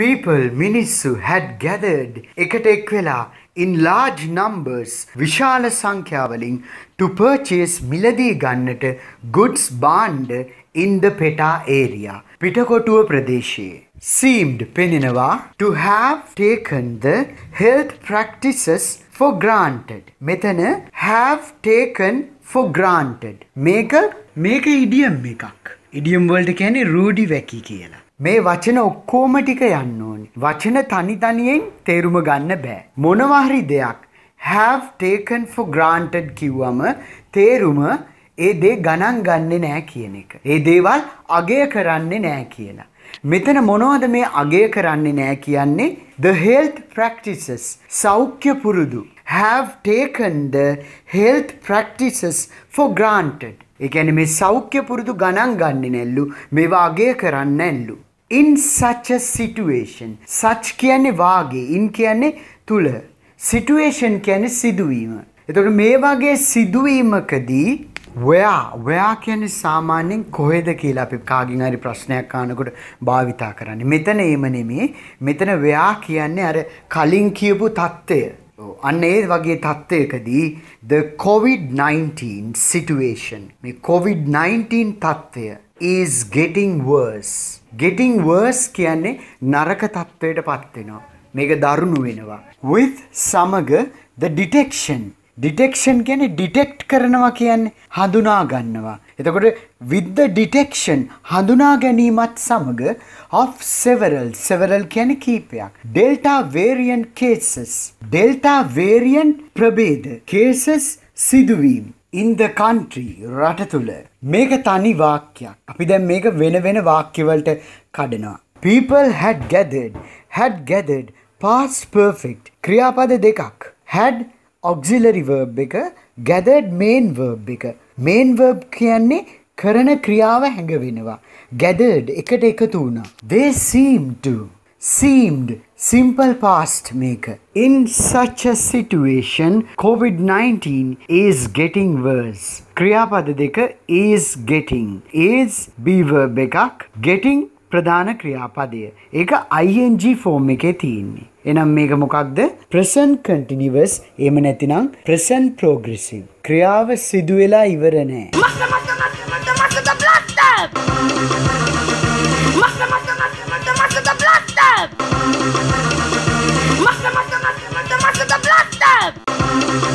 people මිනිස්සු had gathered එකට එක් වෙලා in large numbers විශාල සංඛ්‍යාවලින් to purchase මිලදී ගන්නට goods බාණ්ඩ in the peta area Pitakotuwa ප්‍රදේශයේ seemed පෙනෙනවා to have taken the health practices for granted මෙතන have taken for granted මේක මේක ඉඩියම් එකක් ඉඩියම් වලට කියන්නේ රූඩි වැකි කියලා මේ වචන ඔක්කෝම ටික යන්න ඕනි. වචන තනි තනියෙන් තේරුම ගන්න බෑ. මොනවා හරි දෙයක් have taken for granted කිව්වම තේරුම ඒ දේ ගණන් ගන්නෙ නෑ කියන එක. ඒ දේවල් අගය කරන්නේ නෑ කියලා. මෙතන මොනවද මේ අගය කරන්නේ නෑ කියන්නේ the health practices සෞඛ්‍ය පුරුදු have taken the health practices for granted. ඒ කියන්නේ මේ සෞඛ්‍ය පුරුදු ගණන් ගන්නේ නැල්ලු මේවා අගය කරන්නේ නැල්ලු. in such a situation such කියන්නේ වාගේ in කියන්නේ තුල situation කියන්නේ සිදුවීම එතකොට මේ වගේ සිදුවීමකදී ඔයා ඔයා කියන්නේ සාමාන්‍යයෙන් කොහෙද කියලා අපි කාගෙන් හරි ප්‍රශ්නයක් අහනකොට භාවිතා කරන්නේ. මෙතන එහෙම නෙමෙයි. මෙතන ඔයා කියන්නේ අර කලින් කියපු தত্ত্বය. අන්න ඒ වගේ තත්ත්වයකදී the covid-19 situation මේ covid-19 තත්ත්වය is getting worse getting worse කියන්නේ නරක තත්ත්වයට පත් වෙනවා මේක දරුණු වෙනවා with සමග the detection detection කියන්නේ detect කරනවා කියන්නේ හඳුනා ගන්නවා එතකොට with detection හඳුනා ගැනීමත් සමග of several several කියන්නේ කීපයක් delta variant cases delta variant ප්‍රභේද cases සිදුවීම් in the country රට තුල මේක තනි වාක්‍යයක් අපි දැන් මේක වෙන වෙන වාක්‍යවලට කඩනවා people had gathered had gathered past perfect ක්‍රියාපද දෙකක් had auxiliary verb එක gathered main verb එක මේන් වර්බ් කියන්නේ කරන ක්‍රියාව හැඟවෙනවා. ගැදඩ් එකට එකතු වුණා. They seemed to. Seemed simple past මේක. In such a situation, COVID-19 is getting worse. ක්‍රියාපද දෙක is getting. is be verb එකක් getting ප්‍රධාන ක්‍රියාපදය. ඒක ING ෆෝම් එකේ තියෙන්නේ. එනම් මේක මොකක්ද? present continuous එහෙම නැතිනම් present progressive. ක්‍රියාව සිදු වෙලා ඉවර නෑ. Master, master, master, master, master, the black step!